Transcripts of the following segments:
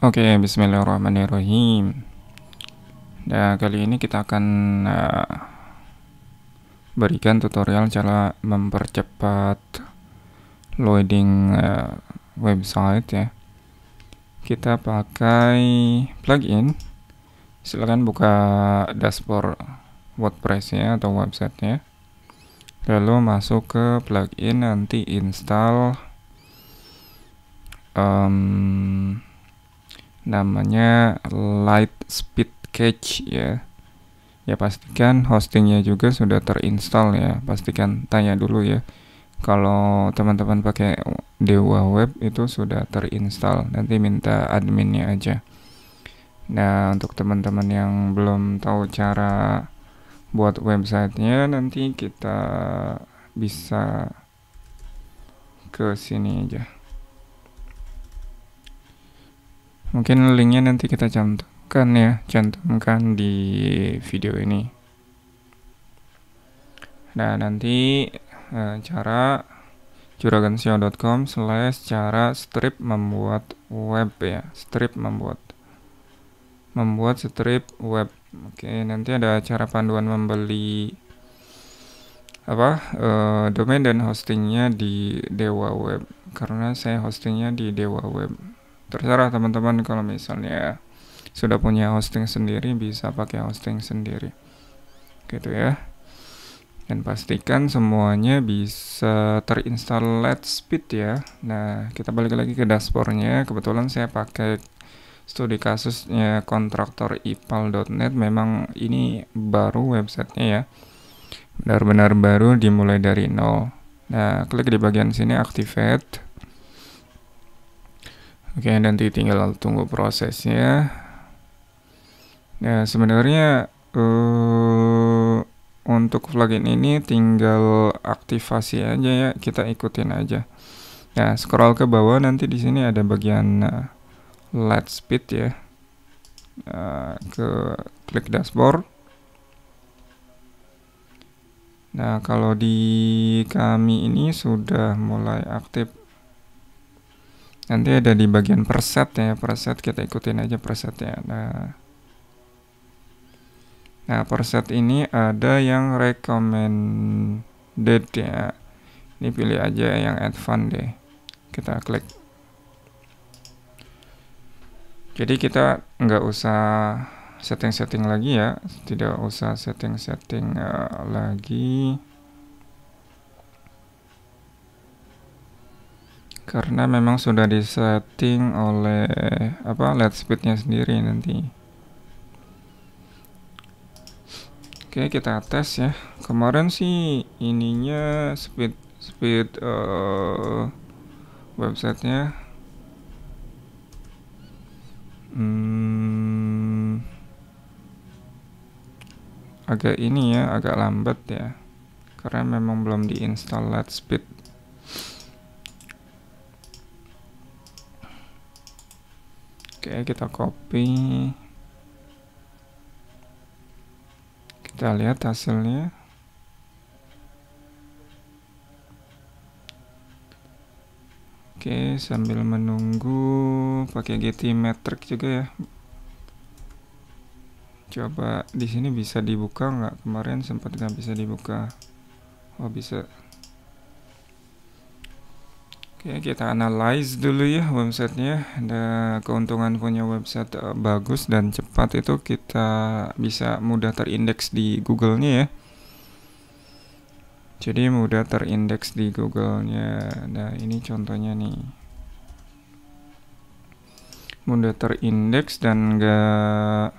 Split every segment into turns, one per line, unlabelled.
Oke, okay, bismillahirrahmanirrahim. Nah, kali ini kita akan uh, berikan tutorial cara mempercepat loading uh, website ya. Kita pakai plugin. Silakan buka dashboard WordPress-nya atau websitenya. Lalu masuk ke plugin nanti install um, namanya Light Speed Cache ya ya pastikan hostingnya juga sudah terinstall ya pastikan tanya dulu ya kalau teman-teman pakai Dewa Web itu sudah terinstall nanti minta adminnya aja nah untuk teman-teman yang belum tahu cara buat websitenya nanti kita bisa ke sini aja Mungkin linknya nanti kita cantumkan ya, cantumkan di video ini. Nah, nanti eh, cara juragansio.com slash cara strip membuat web ya, strip membuat membuat strip web. Oke, nanti ada cara panduan membeli apa uh, domain dan hostingnya di Dewa Web karena saya hostingnya di Dewa Web terserah teman-teman kalau misalnya sudah punya hosting sendiri bisa pakai hosting sendiri gitu ya dan pastikan semuanya bisa terinstall let speed ya nah kita balik lagi ke dashboardnya kebetulan saya pakai studi kasusnya kontraktor ipal.net memang ini baru websitenya ya benar-benar baru dimulai dari nol nah klik di bagian sini activate Oke, nanti tinggal tunggu prosesnya. Nah, sebenarnya uh, untuk plugin ini tinggal aktivasi aja ya, kita ikutin aja. Nah, scroll ke bawah nanti di sini ada bagian uh, eh, light speed ya. Uh, ke klik dashboard. Nah, kalau di kami ini sudah mulai aktif nanti ada di bagian preset ya preset kita ikutin aja presetnya nah nah preset ini ada yang recommended ya ini pilih aja yang advance deh kita klik jadi kita nggak usah setting-setting lagi ya tidak usah setting-setting uh, lagi karena memang sudah disetting oleh apa light speednya sendiri nanti oke kita tes ya kemarin sih ininya speed speed uh, websitenya hmm, agak ini ya agak lambat ya karena memang belum diinstal light speed Oke, kita copy. Kita lihat hasilnya. Oke, sambil menunggu pakai GT metric juga ya. Coba di sini bisa dibuka nggak? Kemarin sempat nggak bisa dibuka. Oh, bisa. Oke, kita analyze dulu ya websitenya. Ada keuntungan punya website uh, bagus dan cepat itu kita bisa mudah terindeks di Google-nya ya. Jadi mudah terindeks di Google-nya. Nah, ini contohnya nih. Mudah terindeks dan enggak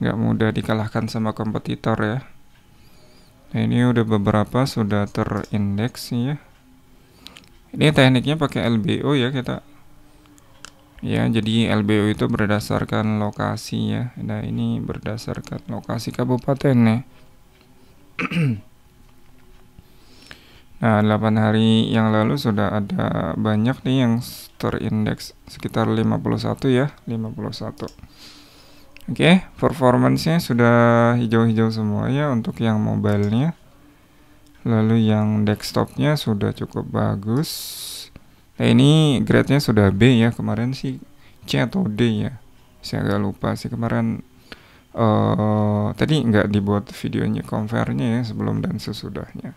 nggak mudah dikalahkan sama kompetitor ya ini udah beberapa sudah terindeks ya ini tekniknya pakai LBO ya kita ya jadi LBO itu berdasarkan lokasi ya nah ini berdasarkan lokasi kabupaten nih ya. Nah, 8 hari yang lalu sudah ada banyak nih yang terindeks sekitar 51 ya, 51. Oke, okay, performance sudah hijau-hijau semua ya. untuk yang mobilenya, Lalu yang desktopnya sudah cukup bagus. Nah, ini grade-nya sudah B ya. Kemarin sih C atau D ya. Saya agak lupa sih kemarin uh, tadi nggak dibuat videonya compare ya sebelum dan sesudahnya.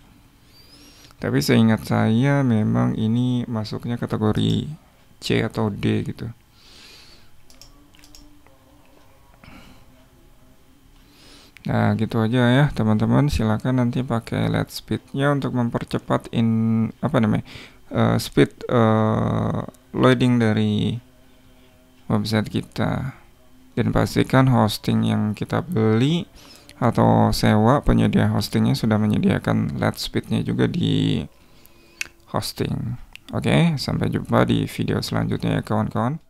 Tapi seingat saya memang ini masuknya kategori C atau D gitu. Nah gitu aja ya teman-teman silahkan nanti pakai LED speednya untuk mempercepat in apa namanya uh, speed uh, loading dari website kita dan pastikan hosting yang kita beli atau sewa penyedia hostingnya sudah menyediakan LED speednya juga di hosting. Oke, sampai jumpa di video selanjutnya ya kawan-kawan.